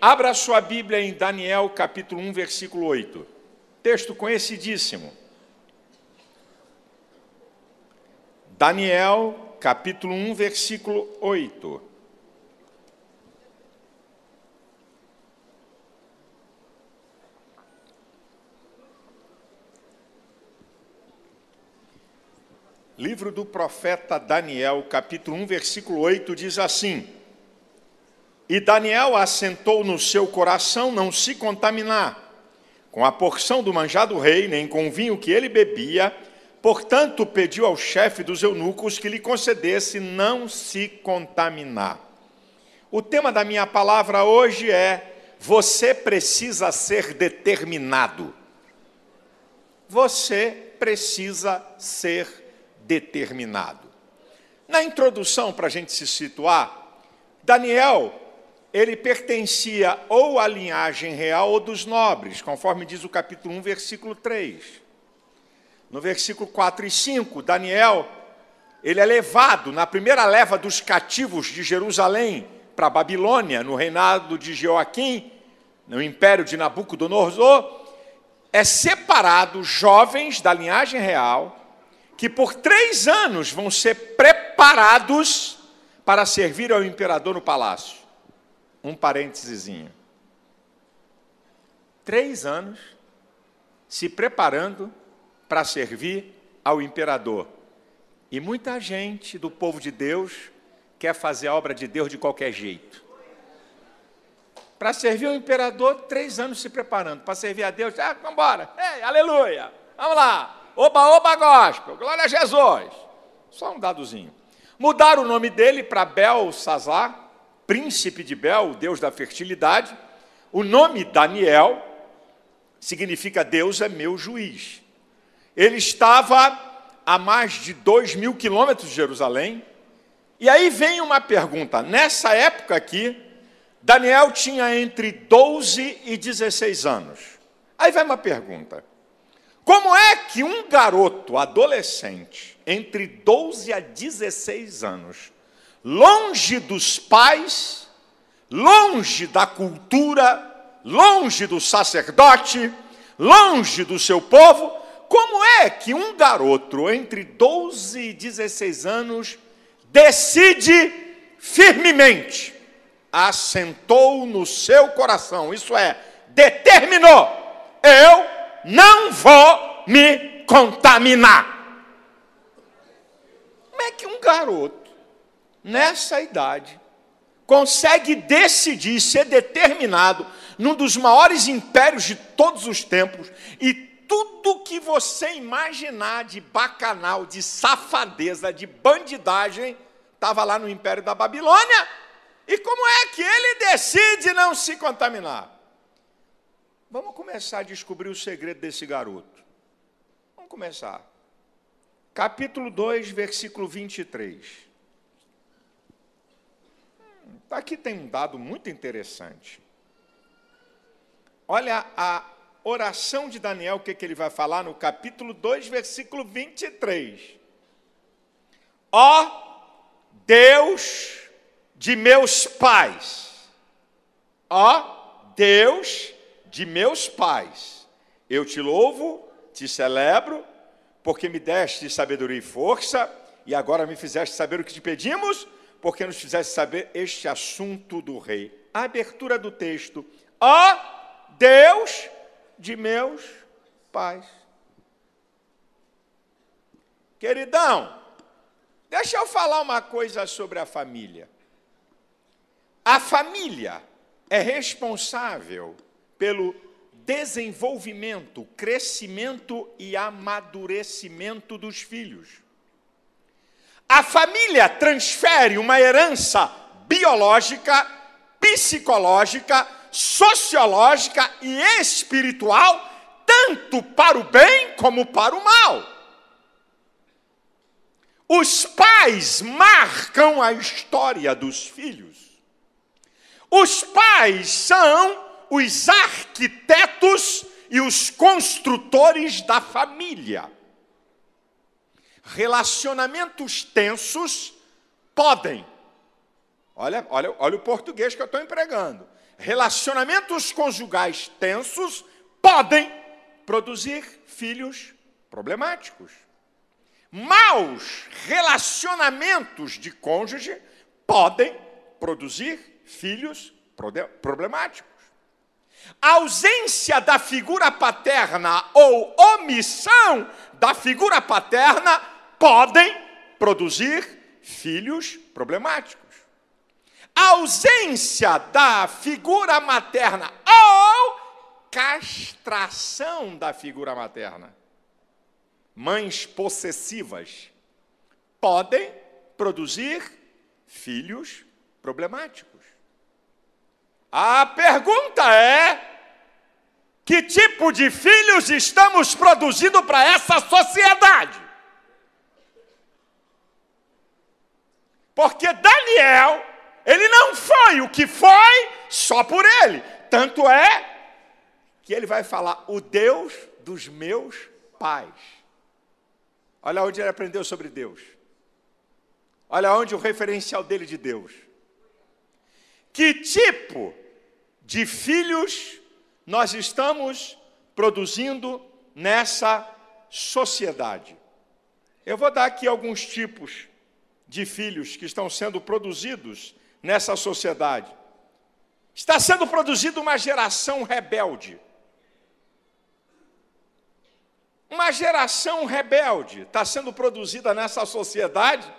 Abra sua Bíblia em Daniel capítulo 1, versículo 8. Texto conhecidíssimo. Daniel capítulo 1, versículo 8. Livro do profeta Daniel, capítulo 1, versículo 8, diz assim: e Daniel assentou no seu coração não se contaminar com a porção do manjá do rei, nem com o vinho que ele bebia. Portanto, pediu ao chefe dos eunucos que lhe concedesse não se contaminar. O tema da minha palavra hoje é: você precisa ser determinado. Você precisa ser determinado. Na introdução, para a gente se situar, Daniel ele pertencia ou à linhagem real ou dos nobres, conforme diz o capítulo 1, versículo 3. No versículo 4 e 5, Daniel, ele é levado na primeira leva dos cativos de Jerusalém para Babilônia, no reinado de Joaquim, no império de Nabucodonosor, é separado jovens da linhagem real, que por três anos vão ser preparados para servir ao imperador no palácio um parênteses. Três anos se preparando para servir ao imperador. E muita gente do povo de Deus quer fazer a obra de Deus de qualquer jeito. Para servir o imperador, três anos se preparando. Para servir a Deus, ah, vamos embora, hey, aleluia, vamos lá, oba, oba, gospel, glória a Jesus. Só um dadozinho. Mudaram o nome dele para Bel Sazar, príncipe de Bel, o deus da fertilidade. O nome Daniel significa Deus é meu juiz. Ele estava a mais de dois mil quilômetros de Jerusalém. E aí vem uma pergunta. Nessa época aqui, Daniel tinha entre 12 e 16 anos. Aí vai uma pergunta. Como é que um garoto adolescente entre 12 a 16 anos longe dos pais, longe da cultura, longe do sacerdote, longe do seu povo, como é que um garoto entre 12 e 16 anos decide firmemente, assentou no seu coração, isso é, determinou: eu não vou me contaminar? Como é que um garoto nessa idade, consegue decidir, ser determinado num dos maiores impérios de todos os tempos e tudo que você imaginar de bacanal, de safadeza, de bandidagem, estava lá no império da Babilônia. E como é que ele decide não se contaminar? Vamos começar a descobrir o segredo desse garoto. Vamos começar. Capítulo 2, versículo 23 aqui tem um dado muito interessante. Olha a oração de Daniel, o que, é que ele vai falar no capítulo 2, versículo 23. Ó Deus de meus pais, ó Deus de meus pais, eu te louvo, te celebro, porque me deste sabedoria e força, e agora me fizeste saber o que te pedimos porque nos fizesse saber este assunto do rei. A abertura do texto. Ó oh, Deus de meus pais. Queridão, deixa eu falar uma coisa sobre a família. A família é responsável pelo desenvolvimento, crescimento e amadurecimento dos filhos. A família transfere uma herança biológica, psicológica, sociológica e espiritual, tanto para o bem como para o mal. Os pais marcam a história dos filhos. Os pais são os arquitetos e os construtores da família. Relacionamentos tensos podem. Olha, olha, olha o português que eu estou empregando. Relacionamentos conjugais tensos podem produzir filhos problemáticos. Maus relacionamentos de cônjuge podem produzir filhos problemáticos. A ausência da figura paterna ou omissão da figura paterna podem produzir filhos problemáticos. A ausência da figura materna ou castração da figura materna. Mães possessivas podem produzir filhos problemáticos. A pergunta é: que tipo de filhos estamos produzindo para essa sociedade? Porque Daniel, ele não foi o que foi só por ele. Tanto é que ele vai falar: o Deus dos meus pais. Olha onde ele aprendeu sobre Deus. Olha onde o referencial dele de Deus. Que tipo de filhos nós estamos produzindo nessa sociedade? Eu vou dar aqui alguns tipos de filhos que estão sendo produzidos nessa sociedade. Está sendo produzida uma geração rebelde. Uma geração rebelde está sendo produzida nessa sociedade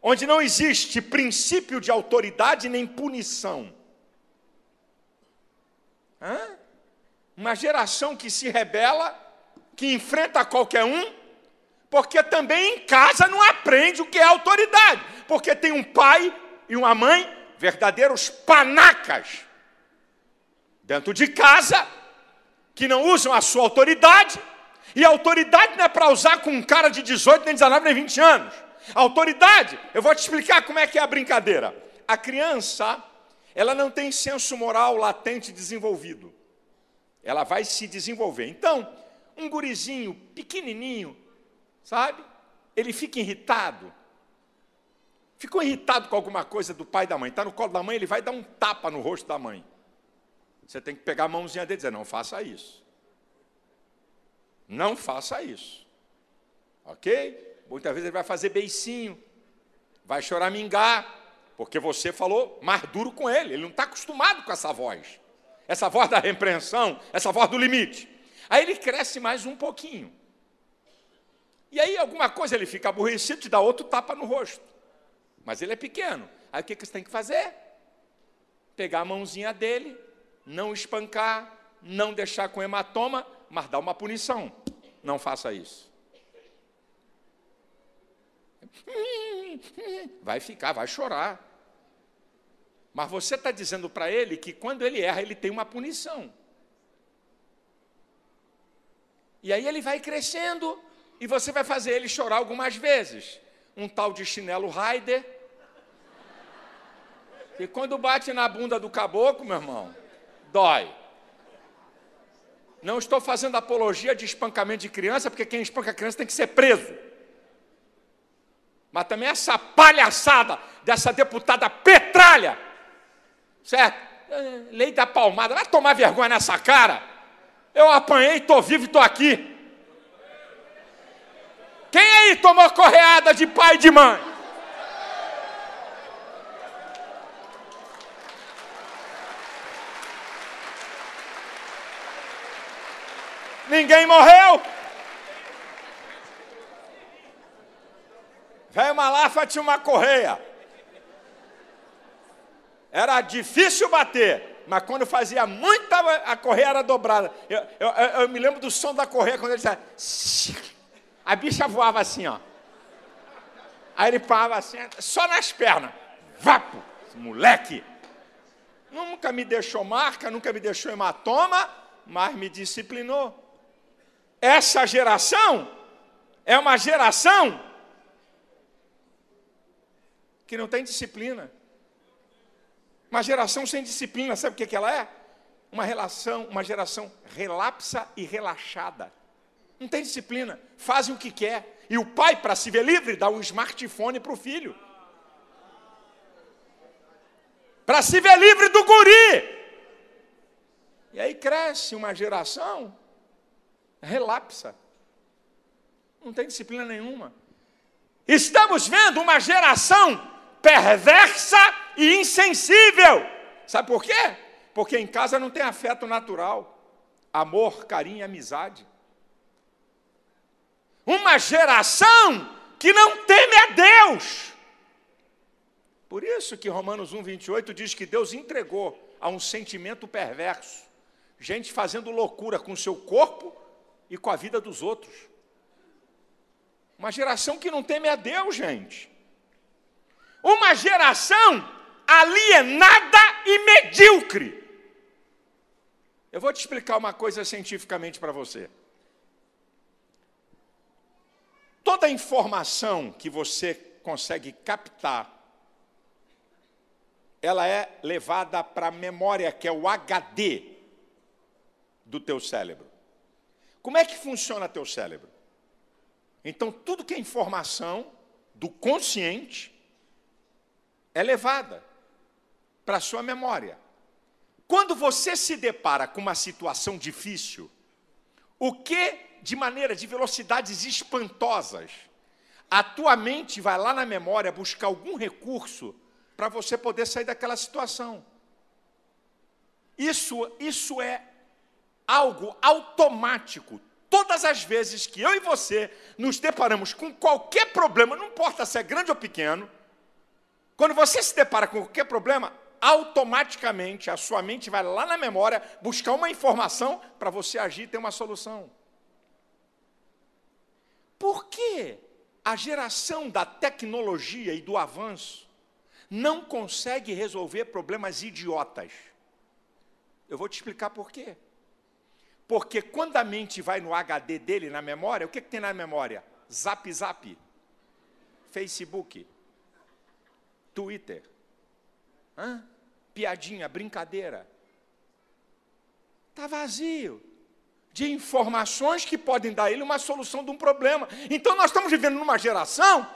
onde não existe princípio de autoridade nem punição. Hã? Uma geração que se rebela, que enfrenta qualquer um porque também em casa não aprende o que é autoridade. Porque tem um pai e uma mãe verdadeiros panacas dentro de casa que não usam a sua autoridade. E a autoridade não é para usar com um cara de 18, nem 19, nem 20 anos. A autoridade, eu vou te explicar como é que é a brincadeira. A criança, ela não tem senso moral latente desenvolvido. Ela vai se desenvolver. Então, um gurizinho pequenininho, sabe? Ele fica irritado. Ficou irritado com alguma coisa do pai e da mãe. Está no colo da mãe, ele vai dar um tapa no rosto da mãe. Você tem que pegar a mãozinha dele e dizer: não faça isso. Não faça isso. Ok? Muitas vezes ele vai fazer beicinho, vai chorar mingar, porque você falou mais duro com ele. Ele não está acostumado com essa voz. Essa voz da repreensão, essa voz do limite. Aí ele cresce mais um pouquinho. E aí alguma coisa ele fica aborrecido, te dá outro tapa no rosto. Mas ele é pequeno. Aí o que, que você tem que fazer? Pegar a mãozinha dele, não espancar, não deixar com hematoma, mas dar uma punição. Não faça isso. Vai ficar, vai chorar. Mas você está dizendo para ele que quando ele erra, ele tem uma punição. E aí ele vai crescendo. E você vai fazer ele chorar algumas vezes. Um tal de chinelo Raider. E quando bate na bunda do caboclo, meu irmão, dói. Não estou fazendo apologia de espancamento de criança, porque quem espanca criança tem que ser preso. Mas também essa palhaçada dessa deputada petralha, certo? Eh, lei da palmada, vai tomar vergonha nessa cara. Eu apanhei, estou vivo e estou aqui. Quem aí tomou correada de pai e de mãe? Ninguém morreu? Velho Malafa tinha uma correia. Era difícil bater, mas quando fazia muita, a correia era dobrada. Eu, eu, eu me lembro do som da correia quando ele dizia. A bicha voava assim, ó. Aí ele parava assim, só nas pernas. Vapo, moleque! Nunca me deixou marca, nunca me deixou hematoma, mas me disciplinou. Essa geração é uma geração que não tem disciplina. Uma geração sem disciplina, sabe o que ela é? Uma relação, uma geração relapsa e relaxada não tem disciplina, fazem o que quer. E o pai, para se ver livre, dá um smartphone para o filho. Para se ver livre do guri. E aí cresce uma geração, relapsa. Não tem disciplina nenhuma. Estamos vendo uma geração perversa e insensível. Sabe por quê? Porque em casa não tem afeto natural, amor, carinho e amizade uma geração que não teme a Deus. Por isso que Romanos 1, 28 diz que Deus entregou a um sentimento perverso, gente fazendo loucura com o seu corpo e com a vida dos outros. Uma geração que não teme a Deus, gente. Uma geração alienada e medíocre. Eu vou te explicar uma coisa cientificamente para você. toda a informação que você consegue captar, ela é levada para a memória, que é o HD do teu cérebro. Como é que funciona teu cérebro? Então, tudo que é informação do consciente é levada para a sua memória. Quando você se depara com uma situação difícil, o que de maneira de velocidades espantosas. A tua mente vai lá na memória buscar algum recurso para você poder sair daquela situação. Isso, isso é algo automático. Todas as vezes que eu e você nos deparamos com qualquer problema, não importa se é grande ou pequeno, quando você se depara com qualquer problema, automaticamente a sua mente vai lá na memória buscar uma informação para você agir e ter uma solução. Por que a geração da tecnologia e do avanço não consegue resolver problemas idiotas? Eu vou te explicar por quê. Porque quando a mente vai no HD dele, na memória, o que, que tem na memória? Zap Zap, Facebook, Twitter, Hã? piadinha, brincadeira. Está vazio de informações que podem dar a ele uma solução de um problema. Então nós estamos vivendo numa geração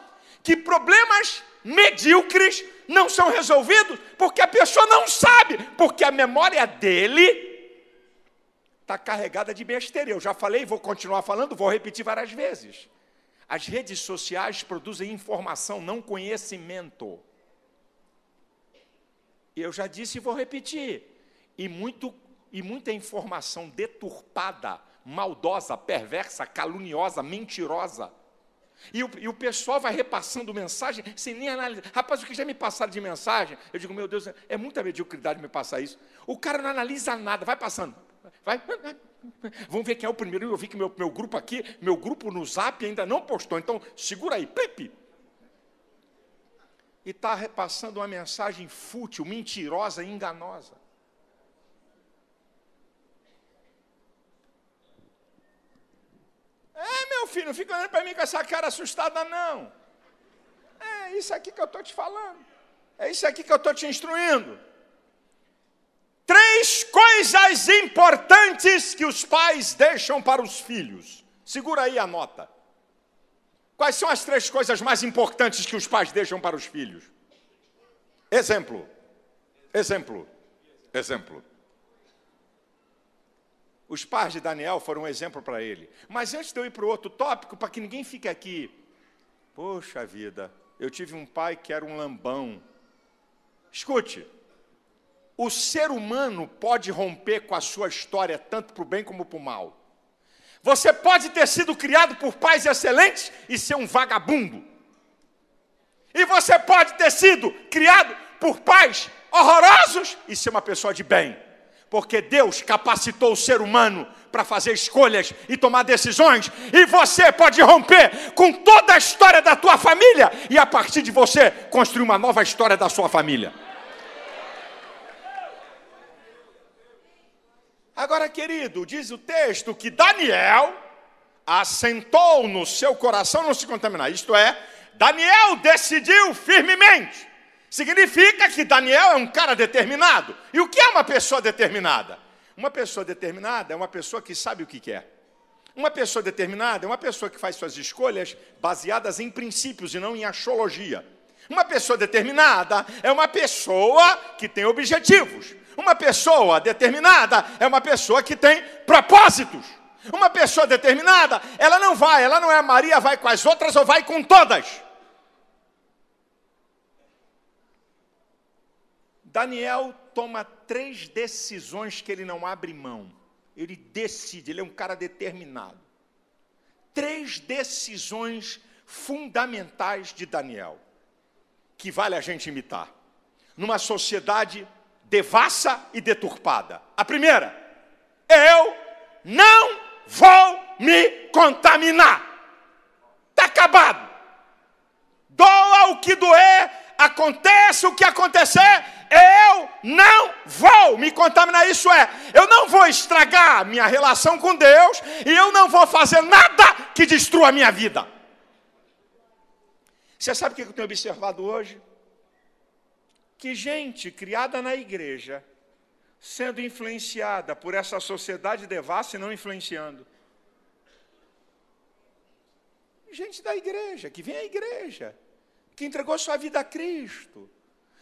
que problemas medíocres não são resolvidos porque a pessoa não sabe, porque a memória dele está carregada de besteira. Eu já falei, vou continuar falando, vou repetir várias vezes. As redes sociais produzem informação, não conhecimento. Eu já disse e vou repetir. E muito e muita informação deturpada, maldosa, perversa, caluniosa, mentirosa. E o, e o, pessoal vai repassando mensagem sem nem analisar. Rapaz, o que já me passaram de mensagem? Eu digo, meu Deus, é muita mediocridade me passar isso. O cara não analisa nada, vai passando. Vai. Vamos ver quem é o primeiro. Eu vi que meu, meu grupo aqui, meu grupo no zap ainda não postou, então segura aí, pipi. E está repassando uma mensagem fútil, mentirosa e enganosa. É, meu filho, não fica olhando para mim com essa cara assustada, não. É isso aqui que eu estou te falando. É isso aqui que eu estou te instruindo. Três coisas importantes que os pais deixam para os filhos. Segura aí a nota. Quais são as três coisas mais importantes que os pais deixam para os filhos? Exemplo. Exemplo. Exemplo. Os pais de Daniel foram um exemplo para ele. Mas antes de eu ir para o outro tópico, para que ninguém fique aqui, poxa vida, eu tive um pai que era um lambão. Escute, o ser humano pode romper com a sua história tanto para o bem como para o mal. Você pode ter sido criado por pais excelentes e ser um vagabundo. E você pode ter sido criado por pais horrorosos e ser uma pessoa de bem porque Deus capacitou o ser humano para fazer escolhas e tomar decisões, e você pode romper com toda a história da tua família e a partir de você construir uma nova história da sua família. Agora, querido, diz o texto que Daniel assentou no seu coração não se contaminar. Isto é, Daniel decidiu firmemente Significa que Daniel é um cara determinado. E o que é uma pessoa determinada? Uma pessoa determinada é uma pessoa que sabe o que quer. Uma pessoa determinada é uma pessoa que faz suas escolhas baseadas em princípios e não em axiologia. Uma pessoa determinada é uma pessoa que tem objetivos. Uma pessoa determinada é uma pessoa que tem propósitos. Uma pessoa determinada, ela não vai, ela não é Maria, vai com as outras ou vai com todas. Daniel toma três decisões que ele não abre mão. Ele decide, ele é um cara determinado. Três decisões fundamentais de Daniel, que vale a gente imitar, numa sociedade devassa e deturpada. A primeira, eu não vou me contaminar. Está acabado. Doa o que doer, aconteça o que acontecer, eu não vou me contaminar. Isso é, eu não vou estragar minha relação com Deus e eu não vou fazer nada que destrua a minha vida. Você sabe o que eu tenho observado hoje? Que gente criada na igreja, sendo influenciada por essa sociedade devassa e não influenciando. Gente da igreja, que vem à igreja, que entregou sua vida a Cristo,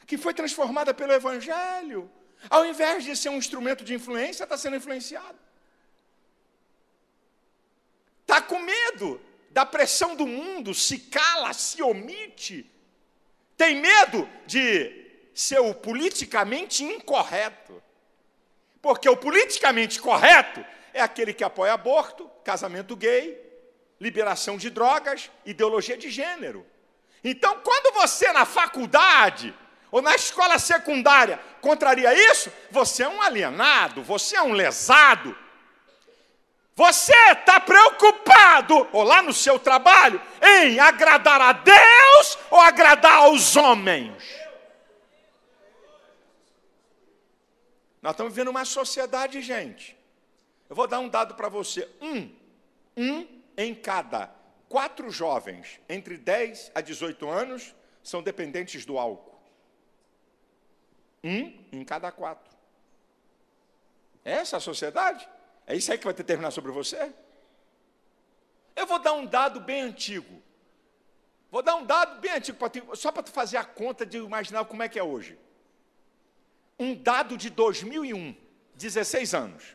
que foi transformada pelo Evangelho, ao invés de ser um instrumento de influência, está sendo influenciado. Está com medo da pressão do mundo, se cala, se omite, tem medo de ser o politicamente incorreto. Porque o politicamente correto é aquele que apoia aborto, casamento gay, liberação de drogas, ideologia de gênero. Então, quando você na faculdade ou na escola secundária contraria isso, você é um alienado, você é um lesado. Você está preocupado, ou lá no seu trabalho, em agradar a Deus ou agradar aos homens. Nós estamos vivendo uma sociedade, gente. Eu vou dar um dado para você: um, um em cada quatro jovens entre 10 a 18 anos são dependentes do álcool. Um em cada quatro. É essa a sociedade? É isso aí que vai determinar sobre você? Eu vou dar um dado bem antigo. Vou dar um dado bem antigo, só para tu fazer a conta de imaginar como é que é hoje. Um dado de 2001, 16 anos.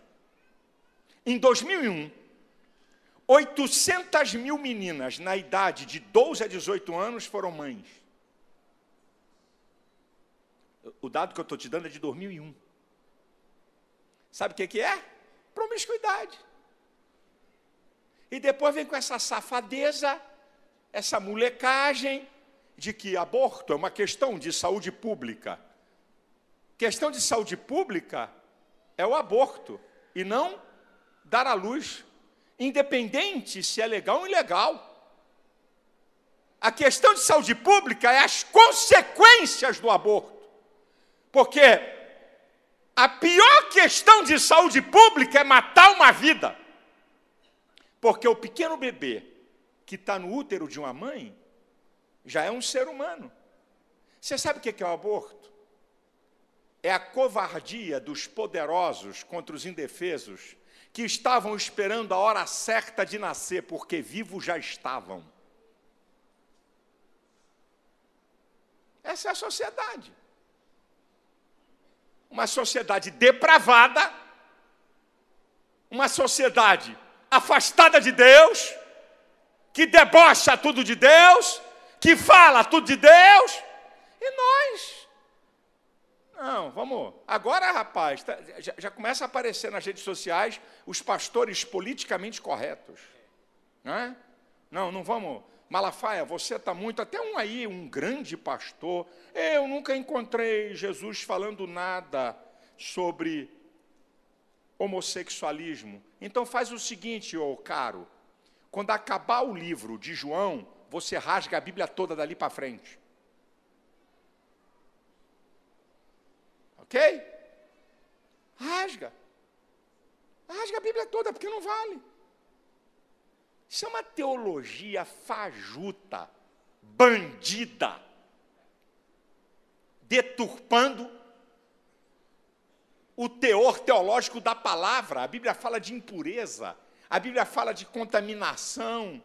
Em 2001, 800 mil meninas na idade de 12 a 18 anos foram mães. O dado que eu estou te dando é de 2001. Sabe o que, que é? Promiscuidade. E depois vem com essa safadeza, essa molecagem de que aborto é uma questão de saúde pública. Questão de saúde pública é o aborto e não dar à luz independente se é legal ou ilegal. A questão de saúde pública é as consequências do aborto. Porque a pior questão de saúde pública é matar uma vida. Porque o pequeno bebê que está no útero de uma mãe já é um ser humano. Você sabe o que é o aborto? É a covardia dos poderosos contra os indefesos que estavam esperando a hora certa de nascer, porque vivos já estavam. Essa é a sociedade. Uma sociedade depravada, uma sociedade afastada de Deus, que debocha tudo de Deus, que fala tudo de Deus, e nós não, vamos. Agora, rapaz, tá, já, já, começa a aparecer nas redes sociais os pastores politicamente corretos. Não, é? não, não vamos. Malafaia, você está muito. Até um aí, um grande pastor. Eu nunca encontrei Jesus falando nada sobre homossexualismo. Então faz o seguinte, ô caro. Quando acabar o livro de João, você rasga a Bíblia toda dali para frente. Ok? Rasga. Rasga a Bíblia toda, porque não vale. Isso é uma teologia fajuta, bandida, deturpando o teor teológico da palavra. A Bíblia fala de impureza, a Bíblia fala de contaminação.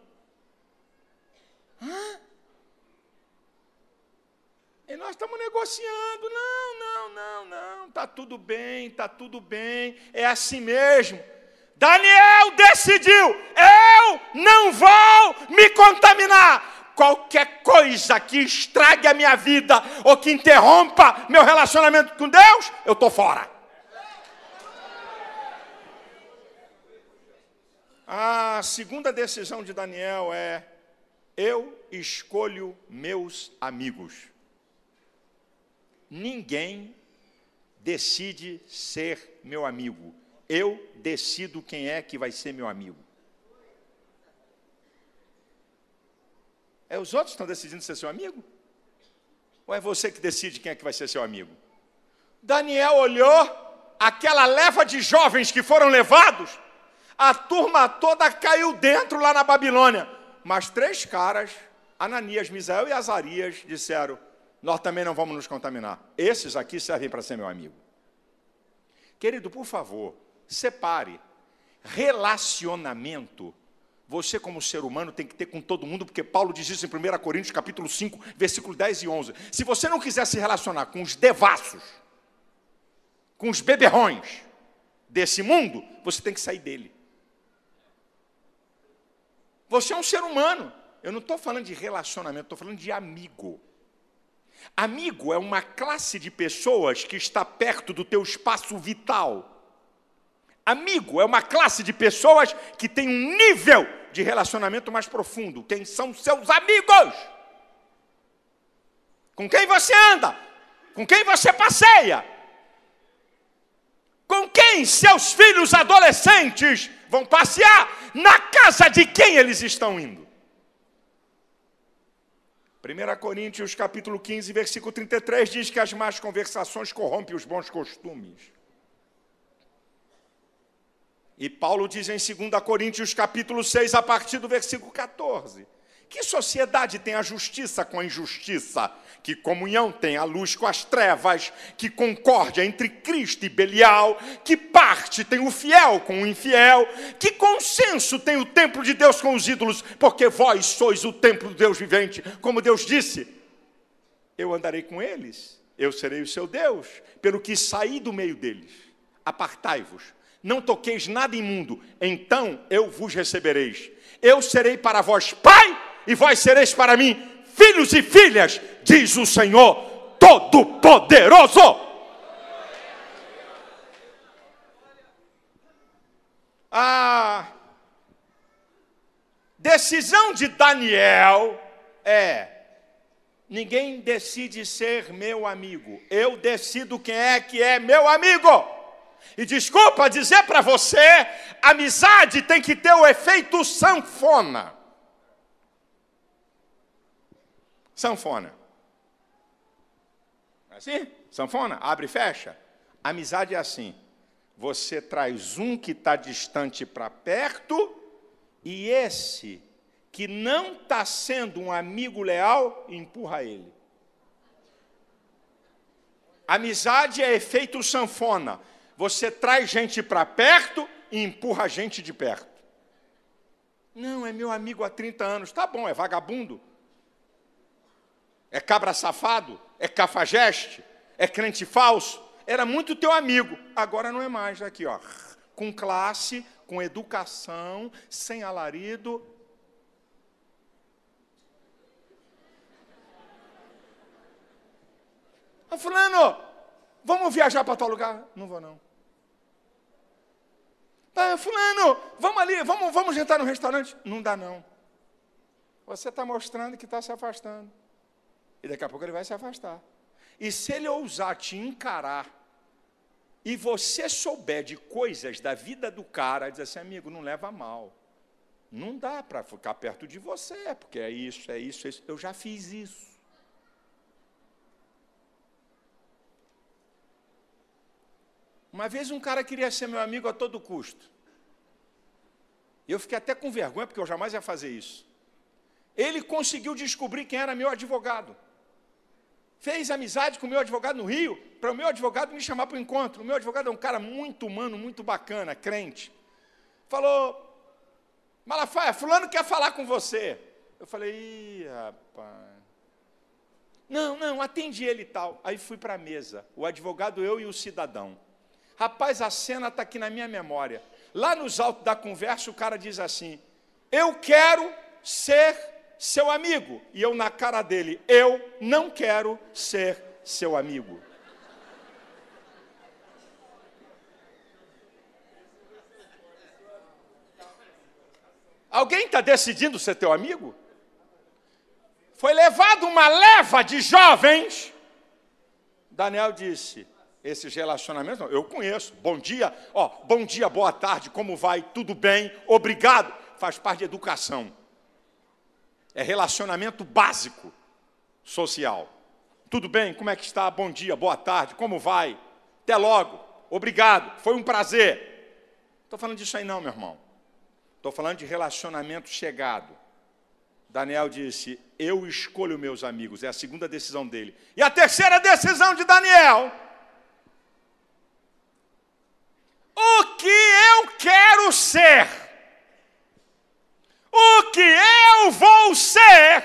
Hã? E nós estamos negociando. Não, não, não, não. Está tudo bem, está tudo bem. É assim mesmo. Daniel decidiu: eu não vou me contaminar. Qualquer coisa que estrague a minha vida ou que interrompa meu relacionamento com Deus, eu estou fora. A segunda decisão de Daniel é: eu escolho meus amigos. Ninguém decide ser meu amigo. Eu decido quem é que vai ser meu amigo. É os outros que estão decidindo ser seu amigo? Ou é você que decide quem é que vai ser seu amigo? Daniel olhou aquela leva de jovens que foram levados, a turma toda caiu dentro lá na Babilônia. Mas três caras, Ananias, Misael e Azarias, disseram: nós também não vamos nos contaminar. Esses aqui servem para ser meu amigo. Querido, por favor, separe. Relacionamento, você como ser humano tem que ter com todo mundo, porque Paulo diz isso em 1 Coríntios capítulo 5, versículo 10 e 11. Se você não quiser se relacionar com os devassos, com os beberrões desse mundo, você tem que sair dele. Você é um ser humano. Eu não estou falando de relacionamento, estou falando de amigo. Amigo é uma classe de pessoas que está perto do teu espaço vital. Amigo é uma classe de pessoas que tem um nível de relacionamento mais profundo. Quem são seus amigos? Com quem você anda? Com quem você passeia? Com quem seus filhos adolescentes vão passear? Na casa de quem eles estão indo? 1 Coríntios capítulo 15, versículo 33 diz que as más conversações corrompem os bons costumes. E Paulo diz em 2 Coríntios capítulo 6, a partir do versículo 14, que sociedade tem a justiça com a injustiça? Que comunhão tem a luz com as trevas? Que concórdia entre Cristo e Belial? Que parte tem o fiel com o infiel? Que consenso tem o templo de Deus com os ídolos? Porque vós sois o templo do Deus vivente, como Deus disse: Eu andarei com eles, eu serei o seu Deus, pelo que saí do meio deles. Apartai-vos, não toqueis nada imundo, então eu vos recebereis. Eu serei para vós pai e vós sereis para mim filhos e filhas, diz o Senhor Todo-Poderoso. A decisão de Daniel é: ninguém decide ser meu amigo, eu decido quem é que é meu amigo. E desculpa dizer para você, amizade tem que ter o efeito sanfona. Sanfona. É assim? Sanfona, abre e fecha. Amizade é assim. Você traz um que está distante para perto e esse que não está sendo um amigo leal, empurra ele. Amizade é efeito sanfona. Você traz gente para perto e empurra gente de perto. Não, é meu amigo há 30 anos. Tá bom, é vagabundo. É cabra safado? É cafajeste? É crente falso? Era muito teu amigo. Agora não é mais. Aqui, ó. Com classe, com educação, sem alarido. Ô, fulano, vamos viajar para tal lugar? Não vou, não. Ah, fulano, vamos ali, vamos, vamos jantar no restaurante? Não dá, não. Você está mostrando que está se afastando daqui a pouco ele vai se afastar. E se ele ousar te encarar, e você souber de coisas da vida do cara, diz assim, amigo, não leva mal. Não dá para ficar perto de você, é porque é isso, é isso, é isso. Eu já fiz isso. Uma vez um cara queria ser meu amigo a todo custo. Eu fiquei até com vergonha, porque eu jamais ia fazer isso. Ele conseguiu descobrir quem era meu advogado fez amizade com o meu advogado no Rio, para o meu advogado me chamar para o encontro. O meu advogado é um cara muito humano, muito bacana, crente. Falou, Malafaia, fulano quer falar com você. Eu falei, Ih, rapaz. Não, não, atendi ele e tal. Aí fui para a mesa, o advogado, eu e o cidadão. Rapaz, a cena está aqui na minha memória. Lá nos altos da conversa, o cara diz assim: Eu quero ser seu amigo. E eu na cara dele, eu não quero ser seu amigo. Alguém está decidindo ser teu amigo? Foi levado uma leva de jovens. Daniel disse: esses relacionamentos, eu conheço. Bom dia, ó, bom dia, boa tarde, como vai? Tudo bem? Obrigado. Faz parte de educação. É relacionamento básico social. Tudo bem? Como é que está? Bom dia, boa tarde, como vai? Até logo. Obrigado. Foi um prazer. Estou falando disso aí não, meu irmão. Estou falando de relacionamento chegado. Daniel disse: Eu escolho meus amigos. É a segunda decisão dele. E a terceira decisão de Daniel. O que eu quero ser? o que eu vou ser.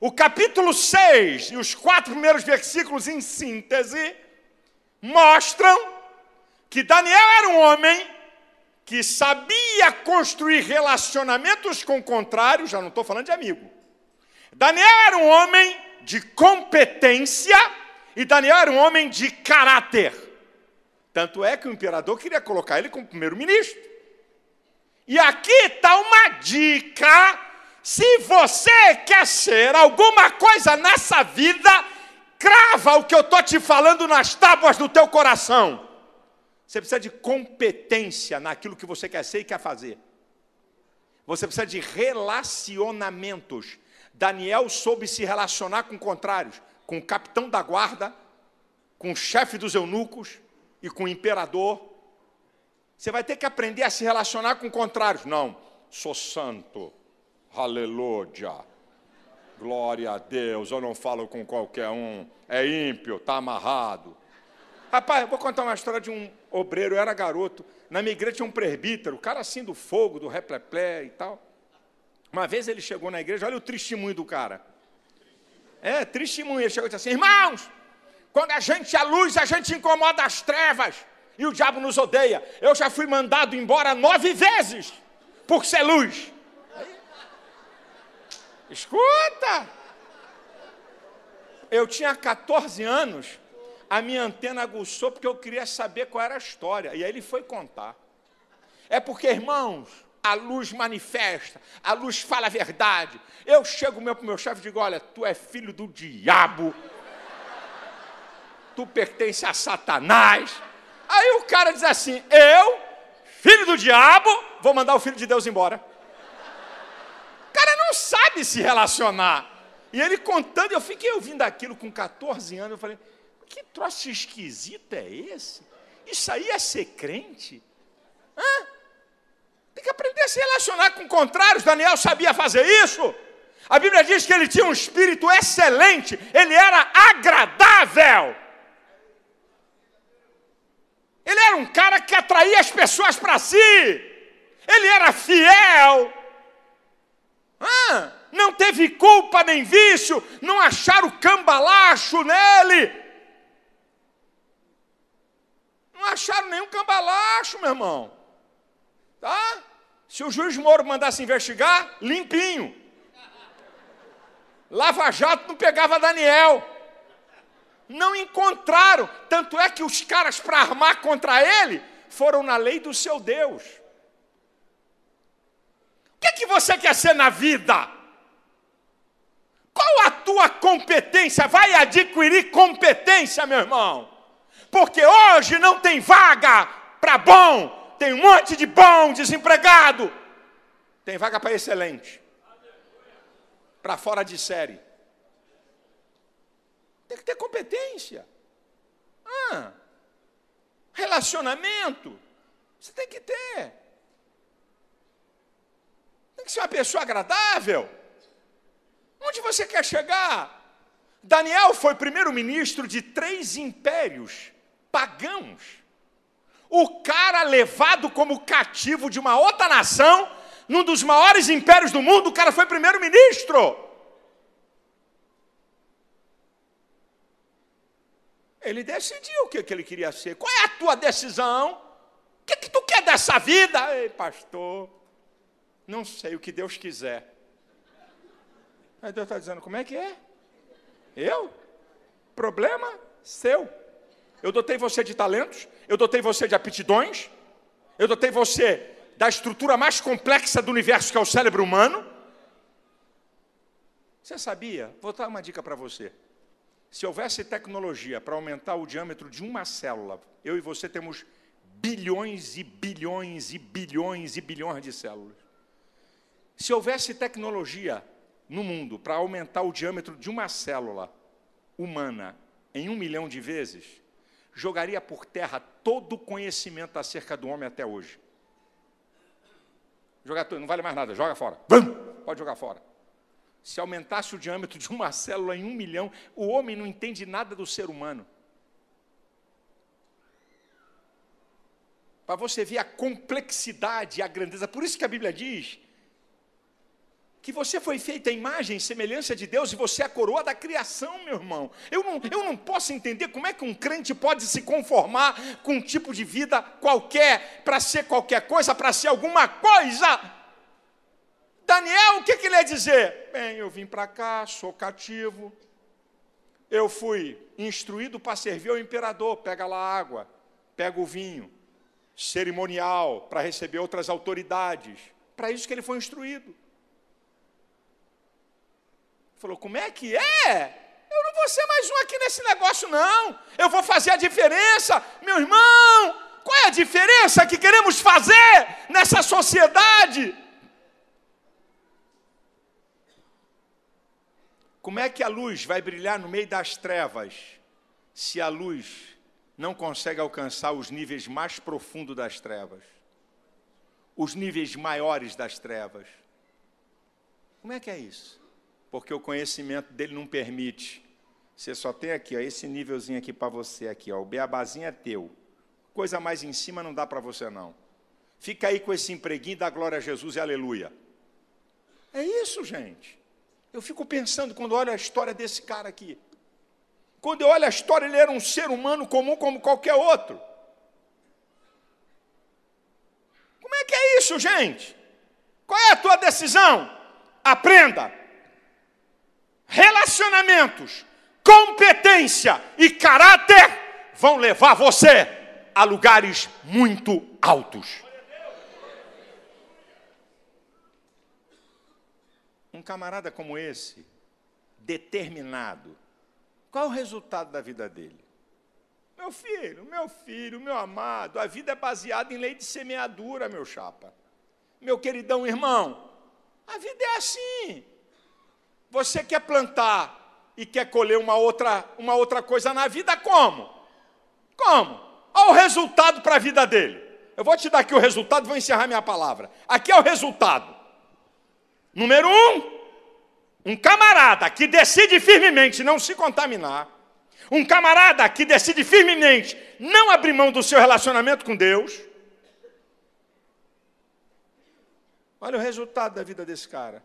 O capítulo 6 e os quatro primeiros versículos, em síntese, mostram que Daniel era um homem que sabia construir relacionamentos com contrários, já não estou falando de amigo. Daniel era um homem de competência e Daniel era um homem de caráter. Tanto é que o imperador queria colocar ele como primeiro-ministro. E aqui está uma dica: se você quer ser alguma coisa nessa vida, crava o que eu estou te falando nas tábuas do teu coração. Você precisa de competência naquilo que você quer ser e quer fazer. Você precisa de relacionamentos. Daniel soube se relacionar com contrários, com o capitão da guarda, com o chefe dos eunucos e com o imperador você vai ter que aprender a se relacionar com contrários. Não, sou santo. Aleluia. Glória a Deus. Eu não falo com qualquer um. É ímpio, está amarrado. Rapaz, eu vou contar uma história de um obreiro. Eu era garoto. Na minha igreja tinha um presbítero, o cara assim do fogo, do repleplé e tal. Uma vez ele chegou na igreja, olha o testemunho do cara. É, testemunho. Ele chegou e disse assim: Irmãos, quando a gente é luz, a gente incomoda as trevas e o diabo nos odeia. Eu já fui mandado embora nove vezes por ser luz. Escuta! Eu tinha 14 anos, a minha antena aguçou porque eu queria saber qual era a história. E aí ele foi contar. É porque, irmãos, a luz manifesta, a luz fala a verdade. Eu chego meu, pro meu chefe e digo: olha, tu é filho do diabo, tu pertence a Satanás. Aí o cara diz assim: Eu, filho do diabo, vou mandar o filho de Deus embora. O cara não sabe se relacionar. E ele contando, eu fiquei ouvindo aquilo com 14 anos, eu falei: Que troço esquisito é esse? Isso aí é ser crente? Hã? Tem que aprender a se relacionar com contrários. Daniel sabia fazer isso. A Bíblia diz que ele tinha um espírito excelente, ele era agradável. Ele era um cara que atraía as pessoas para si. Ele era fiel. Ah, não teve culpa nem vício, não acharam cambalacho nele. Não acharam nenhum cambalacho, meu irmão. Tá? Se o juiz Moro mandasse investigar, limpinho. Lava Jato não pegava Daniel. Não encontraram. Tanto é que os caras, para armar contra ele, foram na lei do seu Deus. O que, é que você quer ser na vida? Qual a tua competência? Vai adquirir competência, meu irmão. Porque hoje não tem vaga para bom, tem um monte de bom desempregado. Tem vaga para excelente. Para fora de série. Tem que ter competência. Ah, relacionamento. Você tem que ter. Tem que ser uma pessoa agradável. Onde você quer chegar? Daniel foi primeiro-ministro de três impérios pagãos. O cara levado como cativo de uma outra nação, num dos maiores impérios do mundo, o cara foi primeiro-ministro. Ele decidiu o que, que ele queria ser. Qual é a tua decisão? O que, que tu quer dessa vida? Ei, pastor, não sei o que Deus quiser. Aí Deus está dizendo: como é que é? Eu? Problema seu. Eu dotei você de talentos, eu dotei você de aptidões, eu dotei você da estrutura mais complexa do universo, que é o cérebro humano. Você sabia? Vou dar uma dica para você. Se houvesse tecnologia para aumentar o diâmetro de uma célula, eu e você temos bilhões e bilhões e bilhões e bilhões de células. Se houvesse tecnologia no mundo para aumentar o diâmetro de uma célula humana em um milhão de vezes, jogaria por terra todo o conhecimento acerca do homem até hoje. Jogar tudo, não vale mais nada, joga fora. Pode jogar fora se aumentasse o diâmetro de uma célula em um milhão, o homem não entende nada do ser humano. Para você ver a complexidade, a grandeza. Por isso que a Bíblia diz que você foi feita a imagem e semelhança de Deus e você é a coroa da criação, meu irmão. Eu não, eu não posso entender como é que um crente pode se conformar com um tipo de vida qualquer, para ser qualquer coisa, para ser alguma coisa. Daniel, o que, que ele ia dizer? Bem, eu vim para cá, sou cativo, eu fui instruído para servir ao imperador, pega lá água, pega o vinho, cerimonial, para receber outras autoridades. Para isso que ele foi instruído. Falou: como é que é? Eu não vou ser mais um aqui nesse negócio, não. Eu vou fazer a diferença, meu irmão. Qual é a diferença que queremos fazer nessa sociedade? Como é que a luz vai brilhar no meio das trevas se a luz não consegue alcançar os níveis mais profundos das trevas? Os níveis maiores das trevas? Como é que é isso? Porque o conhecimento dele não permite. Você só tem aqui, ó, esse nívelzinho aqui para você aqui, ó, o beabazinho é teu. Coisa mais em cima não dá para você não. Fica aí com esse empreguinho da glória a Jesus e aleluia. É isso, gente. Eu fico pensando quando olho a história desse cara aqui. Quando eu olho a história, ele era um ser humano comum como qualquer outro. Como é que é isso, gente? Qual é a tua decisão? Aprenda. Relacionamentos, competência e caráter vão levar você a lugares muito altos. camarada como esse, determinado, qual o resultado da vida dele? Meu filho, meu filho, meu amado, a vida é baseada em lei de semeadura, meu chapa. Meu queridão irmão, a vida é assim. Você quer plantar e quer colher uma outra, uma outra coisa na vida, como? Como? Olha o resultado para a vida dele. Eu vou te dar aqui o resultado, vou encerrar minha palavra. Aqui é o resultado. Número um, um camarada que decide firmemente não se contaminar, um camarada que decide firmemente não abrir mão do seu relacionamento com Deus, olha o resultado da vida desse cara.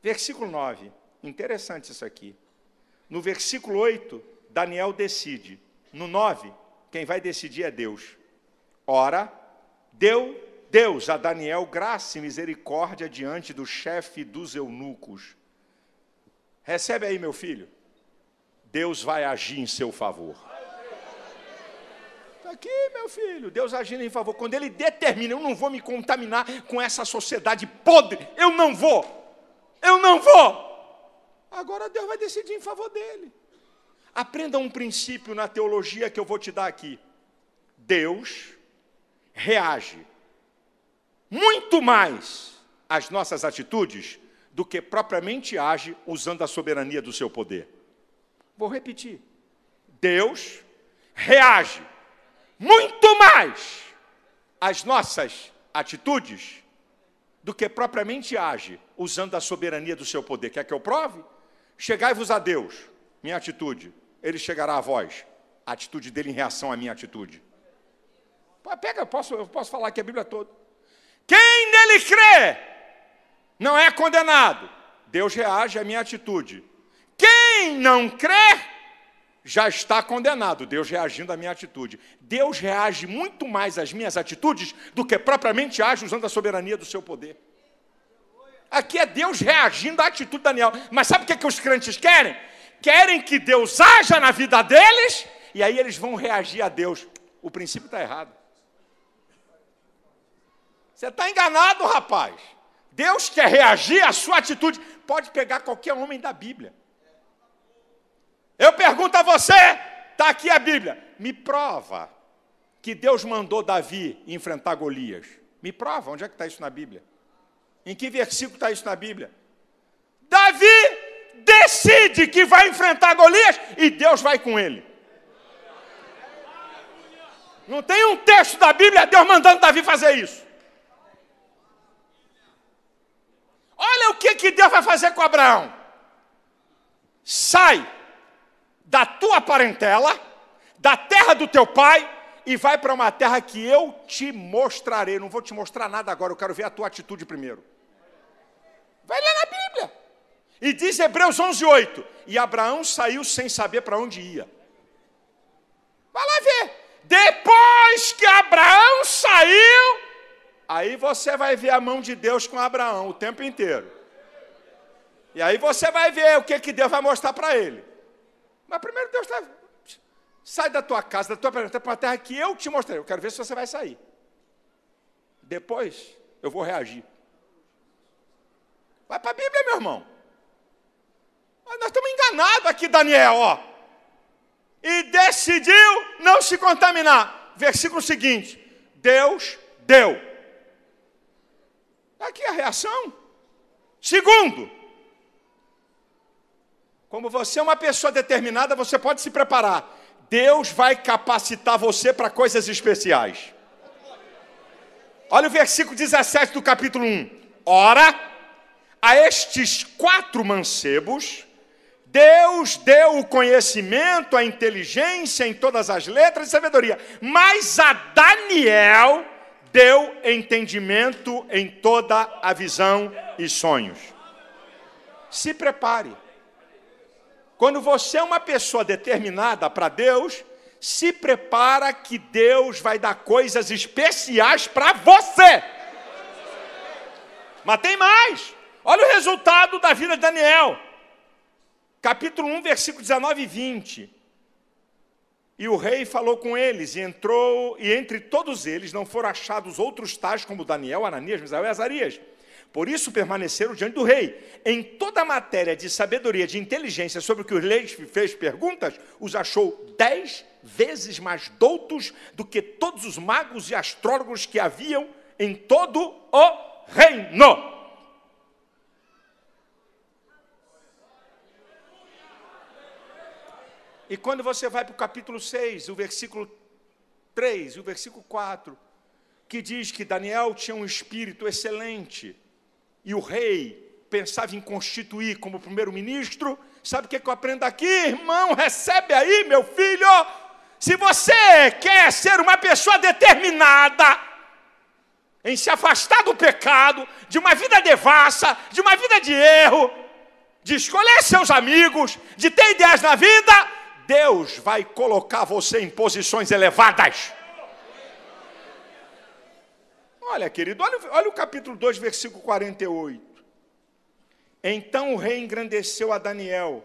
Versículo 9, interessante isso aqui. No versículo 8, Daniel decide. No 9, quem vai decidir é Deus. Ora, deu Deus a Daniel graça e misericórdia diante do chefe dos eunucos. Recebe aí, meu filho. Deus vai agir em seu favor. Está aqui, meu filho, Deus agindo em favor. Quando Ele determina, eu não vou me contaminar com essa sociedade podre. Eu não vou. Eu não vou. Agora Deus vai decidir em favor dele. Aprenda um princípio na teologia que eu vou te dar aqui. Deus reage muito mais as nossas atitudes do que propriamente age usando a soberania do seu poder. Vou repetir. Deus reage muito mais às nossas atitudes do que propriamente age usando a soberania do seu poder. Quer que eu prove? Chegai-vos a Deus, minha atitude, ele chegará a vós. A atitude dele em reação à minha atitude. Pega, eu posso, eu posso falar aqui a Bíblia toda. Quem nele crê não é condenado. Deus reage à minha atitude. Quem não crê já está condenado. Deus reagindo à minha atitude. Deus reage muito mais às minhas atitudes do que propriamente age usando a soberania do seu poder. Aqui é Deus reagindo à atitude de Daniel. Mas sabe o que, é que os crentes querem? Querem que Deus haja na vida deles e aí eles vão reagir a Deus. O princípio está errado. Você está enganado, rapaz. Deus quer reagir à sua atitude. Pode pegar qualquer homem da Bíblia. Eu pergunto a você, está aqui a Bíblia. Me prova que Deus mandou Davi enfrentar Golias. Me prova, onde é que está isso na Bíblia? Em que versículo está isso na Bíblia? Davi decide que vai enfrentar Golias e Deus vai com ele. Não tem um texto da Bíblia Deus mandando Davi fazer isso. Olha o que, que Deus vai fazer com Abraão. Sai da tua parentela, da terra do teu pai, e vai para uma terra que eu te mostrarei. Não vou te mostrar nada agora, eu quero ver a tua atitude primeiro. Vai ler na Bíblia. E diz Hebreus 11:8. E Abraão saiu sem saber para onde ia. Vai lá ver. Depois que Abraão saiu, Aí você vai ver a mão de Deus com Abraão o tempo inteiro. E aí você vai ver o que, que Deus vai mostrar para ele. Mas primeiro Deus está. Sai da tua casa, da tua presença, para a terra que eu te mostrei. Eu quero ver se você vai sair. Depois eu vou reagir. Vai para a Bíblia, meu irmão. Mas nós estamos enganados aqui, Daniel, ó. E decidiu não se contaminar. Versículo seguinte: Deus deu Aqui é a reação. Segundo, como você é uma pessoa determinada, você pode se preparar. Deus vai capacitar você para coisas especiais. Olha o versículo 17 do capítulo 1. Ora, a estes quatro mancebos, Deus deu o conhecimento, a inteligência em todas as letras e sabedoria, mas a Daniel teu entendimento em toda a visão e sonhos. Se prepare. Quando você é uma pessoa determinada para Deus, se prepara que Deus vai dar coisas especiais para você. Mas tem mais. Olha o resultado da vida de Daniel. Capítulo 1, versículo 19 e 20. E o rei falou com eles, e entrou, e entre todos eles não foram achados outros tais como Daniel, Ananias, Misael e Azarias. Por isso permaneceram diante do rei. Em toda a matéria de sabedoria, de inteligência sobre o que o rei fez perguntas, os achou dez vezes mais doutos do que todos os magos e astrólogos que haviam em todo o reino. E quando você vai para o capítulo 6, o versículo 3 e o versículo 4, que diz que Daniel tinha um espírito excelente e o rei pensava em constituir como primeiro-ministro, sabe o que, é que eu aprendo aqui, irmão? Recebe aí, meu filho. Se você quer ser uma pessoa determinada em se afastar do pecado, de uma vida devassa, de uma vida de erro, de escolher seus amigos, de ter ideias na vida, Deus vai colocar você em posições elevadas. Olha, querido, olha, olha o capítulo 2, versículo 48. Então o rei engrandeceu a Daniel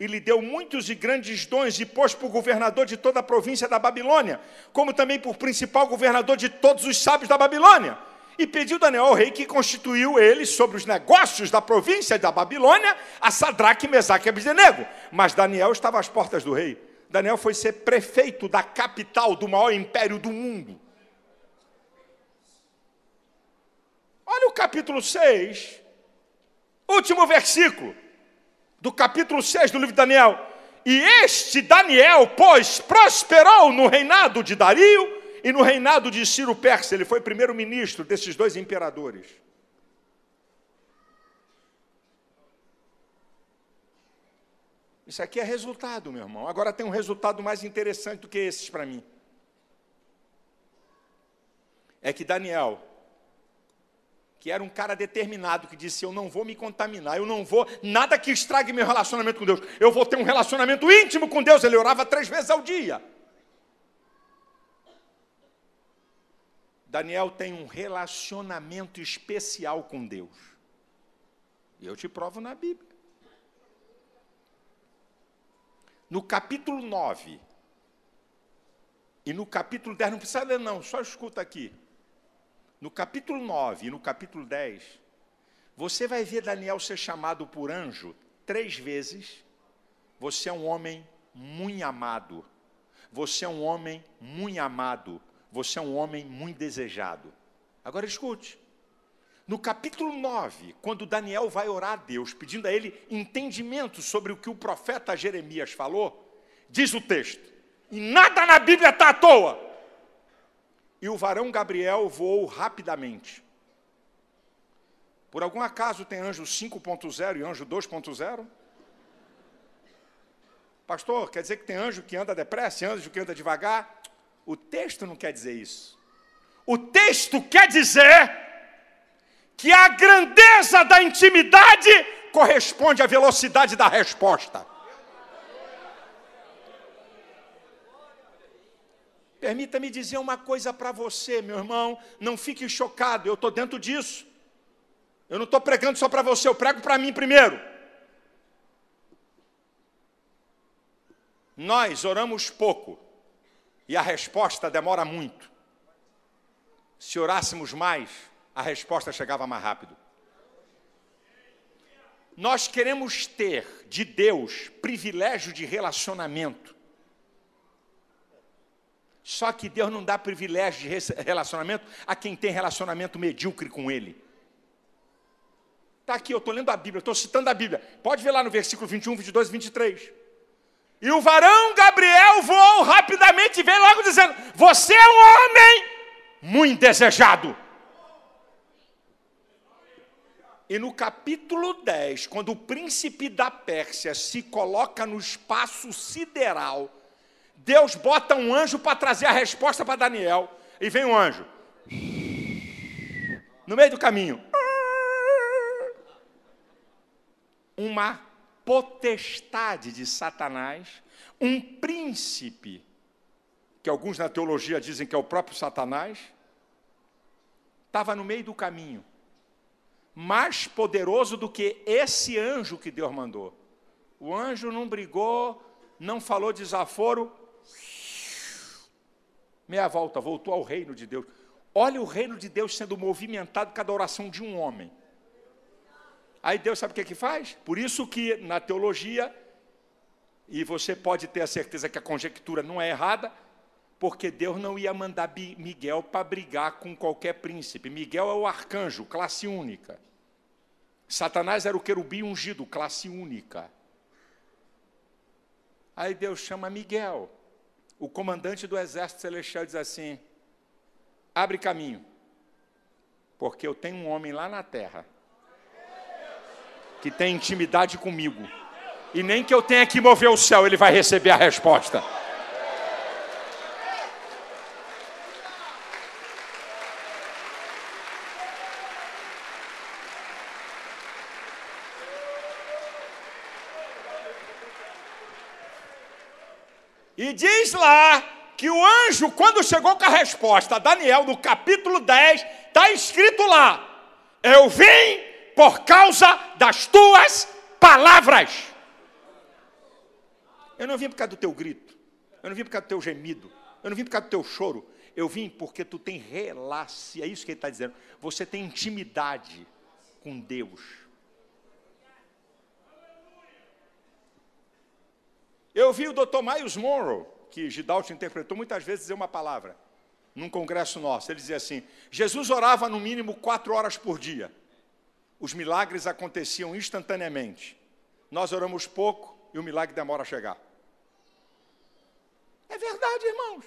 e lhe deu muitos e grandes dons, e pôs por governador de toda a província da Babilônia, como também por principal governador de todos os sábios da Babilônia e pediu Daniel ao rei que constituiu ele sobre os negócios da província da Babilônia a Sadraque, Mesaque e Abidenego. Mas Daniel estava às portas do rei. Daniel foi ser prefeito da capital do maior império do mundo. Olha o capítulo 6, último versículo do capítulo 6 do livro de Daniel. E este Daniel, pois, prosperou no reinado de Dario, e no reinado de Ciro Persa, ele foi primeiro-ministro desses dois imperadores. Isso aqui é resultado, meu irmão. Agora tem um resultado mais interessante do que esses para mim. É que Daniel, que era um cara determinado, que disse: Eu não vou me contaminar, eu não vou, nada que estrague meu relacionamento com Deus, eu vou ter um relacionamento íntimo com Deus. Ele orava três vezes ao dia. Daniel tem um relacionamento especial com Deus. E eu te provo na Bíblia. No capítulo 9 e no capítulo 10, não precisa ler, não, só escuta aqui. No capítulo 9 e no capítulo 10, você vai ver Daniel ser chamado por anjo três vezes. Você é um homem muito amado. Você é um homem muito amado você é um homem muito desejado. Agora escute. No capítulo 9, quando Daniel vai orar a Deus, pedindo a ele entendimento sobre o que o profeta Jeremias falou, diz o texto: e nada na Bíblia está à toa. E o varão Gabriel voou rapidamente. Por algum acaso tem anjo 5.0 e anjo 2.0? Pastor, quer dizer que tem anjo que anda depressa, anjo que anda devagar? O texto não quer dizer isso. O texto quer dizer que a grandeza da intimidade corresponde à velocidade da resposta. Permita-me dizer uma coisa para você, meu irmão, não fique chocado, eu estou dentro disso. Eu não estou pregando só para você, eu prego para mim primeiro. Nós oramos pouco e a resposta demora muito. Se orássemos mais, a resposta chegava mais rápido. Nós queremos ter de Deus privilégio de relacionamento. Só que Deus não dá privilégio de relacionamento a quem tem relacionamento medíocre com Ele. Está aqui, eu estou lendo a Bíblia, estou citando a Bíblia. Pode ver lá no versículo 21, 22, 23. E o varão Gabriel voou rapidamente e veio logo dizendo: Você é um homem muito desejado. E no capítulo 10, quando o príncipe da Pérsia se coloca no espaço sideral, Deus bota um anjo para trazer a resposta para Daniel. E vem um anjo. No meio do caminho. Uma potestade de Satanás, um príncipe, que alguns na teologia dizem que é o próprio Satanás, estava no meio do caminho, mais poderoso do que esse anjo que Deus mandou. O anjo não brigou, não falou desaforo, meia volta, voltou ao reino de Deus. Olha o reino de Deus sendo movimentado cada oração de um homem. Aí Deus sabe o que é que faz? Por isso que na teologia, e você pode ter a certeza que a conjectura não é errada, porque Deus não ia mandar Miguel para brigar com qualquer príncipe. Miguel é o arcanjo, classe única. Satanás era o querubim ungido, classe única. Aí Deus chama Miguel. O comandante do exército celestial diz assim: abre caminho, porque eu tenho um homem lá na terra que tem intimidade comigo. E nem que eu tenha que mover o céu, ele vai receber a resposta. E diz lá que o anjo, quando chegou com a resposta a Daniel, no capítulo 10, está escrito lá: Eu vim por causa das tuas palavras. Eu não vim por causa do teu grito. Eu não vim por causa do teu gemido. Eu não vim por causa do teu choro. Eu vim porque tu tem relação. É isso que ele está dizendo. Você tem intimidade com Deus. Eu vi o Dr. Miles Monroe, que Gidalt interpretou muitas vezes, dizer uma palavra num congresso nosso. Ele dizia assim: Jesus orava no mínimo quatro horas por dia os milagres aconteciam instantaneamente. Nós oramos pouco e o milagre demora a chegar. É verdade, irmãos.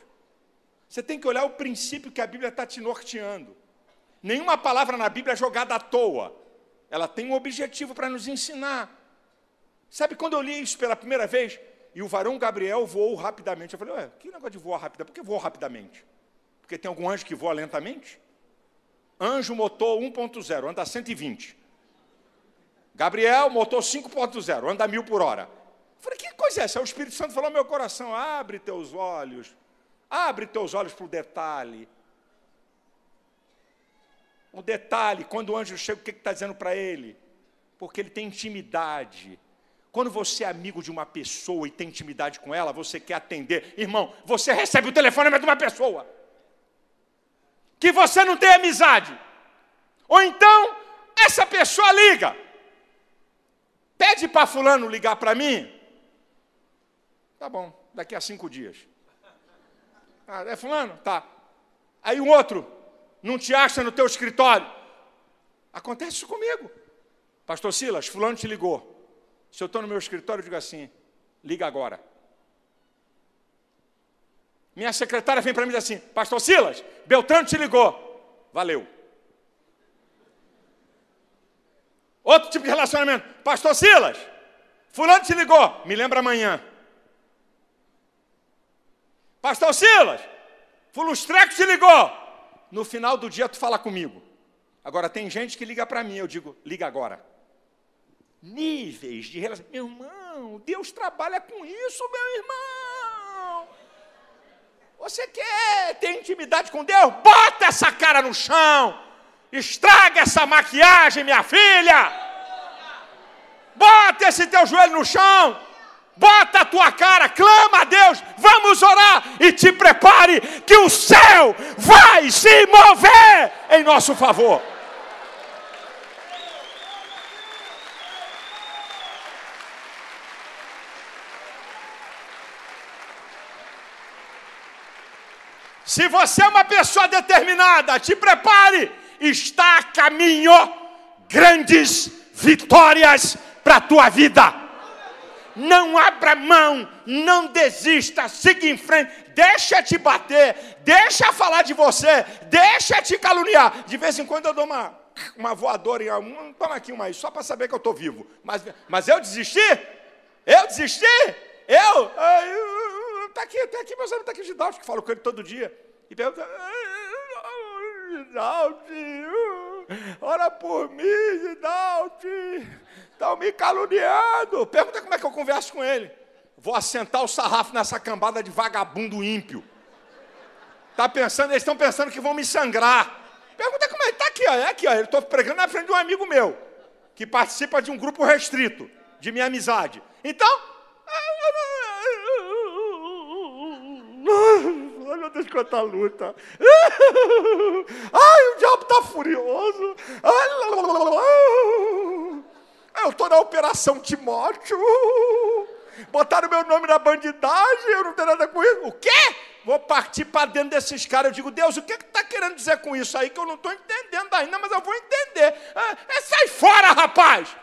Você tem que olhar o princípio que a Bíblia está te norteando. Nenhuma palavra na Bíblia é jogada à toa. Ela tem um objetivo para nos ensinar. Sabe quando eu li isso pela primeira vez e o varão Gabriel voou rapidamente? Eu falei, ué, que negócio de voar rápido? Por que voou rapidamente? Porque tem algum anjo que voa lentamente? Anjo motor 1.0, anda 120. Gabriel, motor 5.0, anda mil por hora. Eu falei, que coisa é essa? O Espírito Santo falou ao meu coração, abre teus olhos, abre teus olhos para o detalhe. O detalhe, quando o anjo chega, o que está dizendo para ele? Porque ele tem intimidade. Quando você é amigo de uma pessoa e tem intimidade com ela, você quer atender. Irmão, você recebe o telefonema de uma pessoa que você não tem amizade. Ou então, essa pessoa liga. Pede para Fulano ligar para mim. Tá bom, daqui a cinco dias. Ah, é Fulano? Tá. Aí um outro, não te acha no teu escritório. Acontece isso comigo. Pastor Silas, Fulano te ligou. Se eu estou no meu escritório, eu digo assim: liga agora. Minha secretária vem para mim e diz assim: Pastor Silas, Beltrano te ligou. Valeu. Outro tipo de relacionamento. Pastor Silas, fulano te ligou, me lembra amanhã. Pastor Silas, fulustreco te ligou. No final do dia tu fala comigo. Agora tem gente que liga para mim, eu digo, liga agora. Níveis de relação. Meu irmão, Deus trabalha com isso, meu irmão. Você quer ter intimidade com Deus? Bota essa cara no chão Estraga essa maquiagem, minha filha. Bota esse teu joelho no chão. Bota a tua cara, clama a Deus. Vamos orar e te prepare que o céu vai se mover em nosso favor. Se você é uma pessoa determinada, te prepare está a caminho grandes vitórias para a tua vida. Não abra mão, não desista, siga em frente, deixa te bater, deixa falar de você, deixa te caluniar. De vez em quando eu dou uma, uma voadora em algum, um panaquinho mais, só para saber que eu estou vivo. Mas, mas eu desisti? Eu desisti? Eu? Está aqui, está aqui, meu senhor, está aqui de Dalton, que falo com ele todo dia. E pergunta, Ginaldi, uh, ora por mim, Ginaldi. Estão me caluniando. Pergunta como é que eu converso com ele. Vou assentar o sarrafo nessa cambada de vagabundo ímpio. Tá pensando, eles estão pensando que vão me sangrar. Pergunta como é que tá aqui, ó. É aqui, ó. Eu estou pregando na frente de um amigo meu, que participa de um grupo restrito de minha amizade. Então. Ai, meu Deus, quanta luta. Ai, o diabo está furioso. Ai, eu estou na Operação Timóteo. Botaram meu nome na bandidagem, eu não tenho nada com isso. O quê? Vou partir para dentro desses caras. Eu digo, Deus, o que está tá querendo dizer com isso aí? Que eu não estou entendendo ainda, mas eu vou entender. Ah, é, sai fora, rapaz!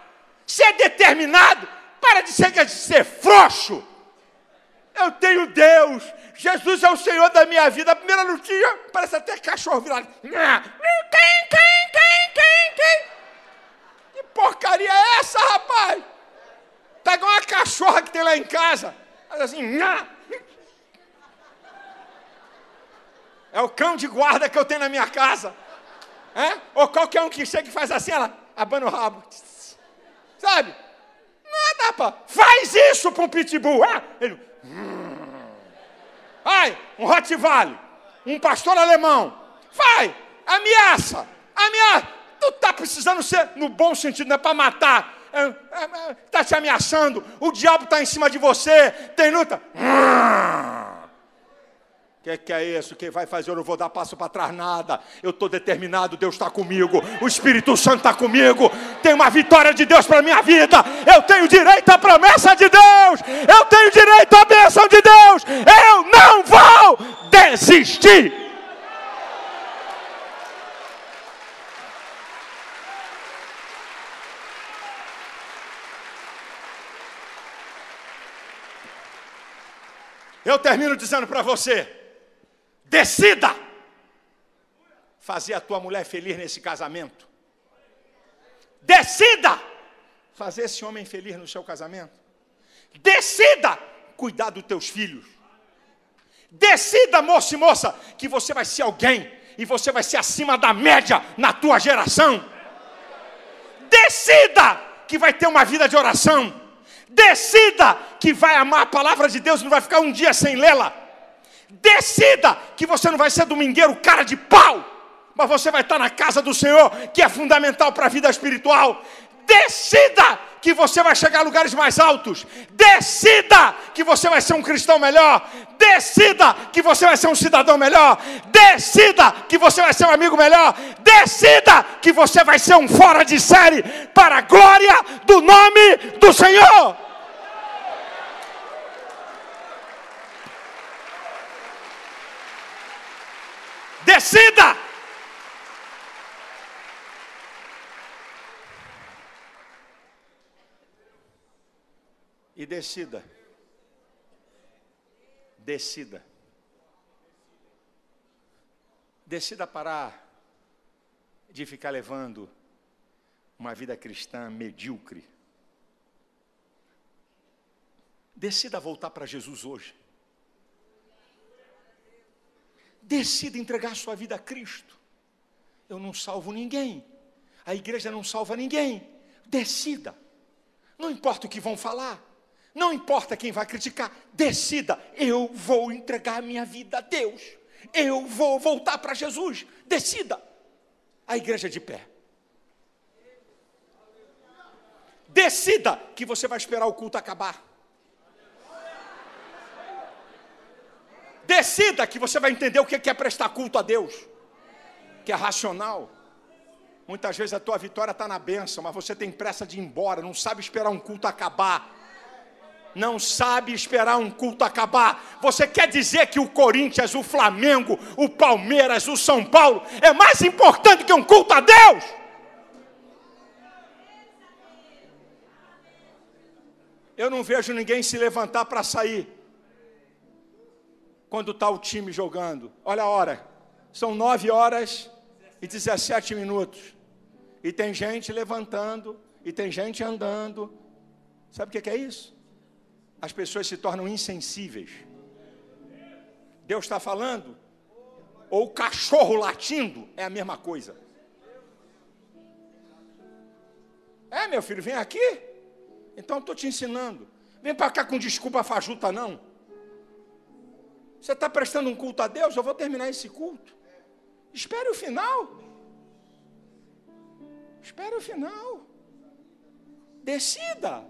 Ser é determinado, para de ser, de ser frouxo. Eu tenho Deus, Jesus é o Senhor da minha vida. A primeira notícia parece até cachorro virado. Quem, quem, quem, quem, quem? Que porcaria é essa, rapaz? Pega tá uma cachorra que tem lá em casa. Faz assim. Nha. É o cão de guarda que eu tenho na minha casa. É? Ou qualquer um que chega e faz assim, ela abana o rabo. Sabe? Nada, pá. Faz isso para um pitbull. Ah, ele. Hum. Ai, um Rottweiler, um pastor alemão. Vai, ameaça, ameaça. Tu tá precisando ser, no bom sentido, não é para matar. Está é, é, é tá te ameaçando, o diabo está em cima de você, tem luta. Hum que, é que é isso? Quem vai fazer? Eu não vou dar passo para trás nada. Eu estou determinado, Deus está comigo, o Espírito Santo está comigo. Tem uma vitória de Deus para minha vida. Eu tenho direito à promessa de Deus. Eu tenho direito à bênção de Deus. Eu não vou desistir. Eu termino dizendo para você. Decida fazer a tua mulher feliz nesse casamento. Decida fazer esse homem feliz no seu casamento. Decida cuidar dos teus filhos. Decida, moço e moça, que você vai ser alguém e você vai ser acima da média na tua geração. Decida que vai ter uma vida de oração. Decida que vai amar a palavra de Deus e não vai ficar um dia sem lê-la. Decida que você não vai ser domingueiro cara de pau, mas você vai estar na casa do Senhor, que é fundamental para a vida espiritual. Decida que você vai chegar a lugares mais altos. Decida que você vai ser um cristão melhor. Decida que você vai ser um cidadão melhor. Decida que você vai ser um amigo melhor. Decida que você vai ser um fora de série para a glória do nome do Senhor. Decida! E decida. Decida. Decida parar de ficar levando uma vida cristã medíocre. Decida voltar para Jesus hoje decida entregar sua vida a Cristo. Eu não salvo ninguém. A igreja não salva ninguém. Decida. Não importa o que vão falar. Não importa quem vai criticar. Decida. Eu vou entregar minha vida a Deus. Eu vou voltar para Jesus. Decida. A igreja é de pé. Decida que você vai esperar o culto acabar. Decida que você vai entender o é que é prestar culto a Deus, que é racional. Muitas vezes a tua vitória está na bênção, mas você tem pressa de ir embora, não sabe esperar um culto acabar. Não sabe esperar um culto acabar. Você quer dizer que o Corinthians, o Flamengo, o Palmeiras, o São Paulo é mais importante que um culto a Deus? Eu não vejo ninguém se levantar para sair quando está o time jogando. Olha a hora. São nove horas e 17 minutos. E tem gente levantando, e tem gente andando. Sabe o que é isso? As pessoas se tornam insensíveis. Deus está falando? Ou o cachorro latindo é a mesma coisa. É, meu filho, vem aqui. Então estou te ensinando. Vem para cá com desculpa fajuta, não. Você está prestando um culto a Deus? Eu vou terminar esse culto. Espere o final. Espere o final. Decida.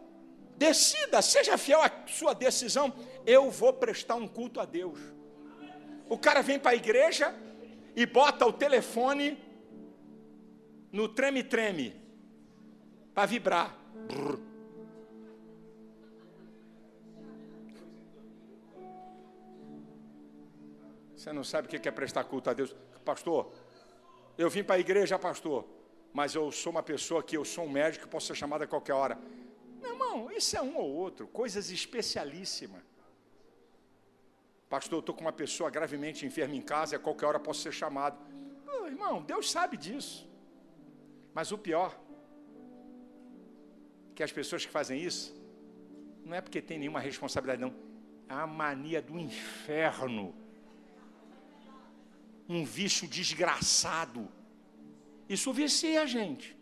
Decida, seja fiel à sua decisão. Eu vou prestar um culto a Deus. O cara vem para a igreja e bota o telefone no treme-treme para vibrar. Brrr. Você não sabe o que é prestar culto a Deus. Pastor, eu vim para a igreja, pastor, mas eu sou uma pessoa que eu sou um médico, posso ser chamado a qualquer hora. Meu irmão, isso é um ou outro, coisas especialíssimas. Pastor, eu estou com uma pessoa gravemente enferma em casa, e a qualquer hora posso ser chamado. irmão, Deus sabe disso. Mas o pior, que as pessoas que fazem isso, não é porque tem nenhuma responsabilidade, não. É a mania do inferno um vício desgraçado. Isso vicia gente.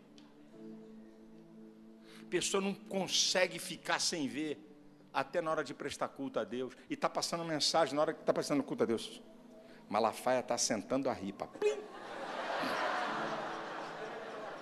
A pessoa não consegue ficar sem ver, até na hora de prestar culto a Deus. E está passando mensagem na hora que está prestando culto a Deus. Malafaia está sentando a ripa. Plim.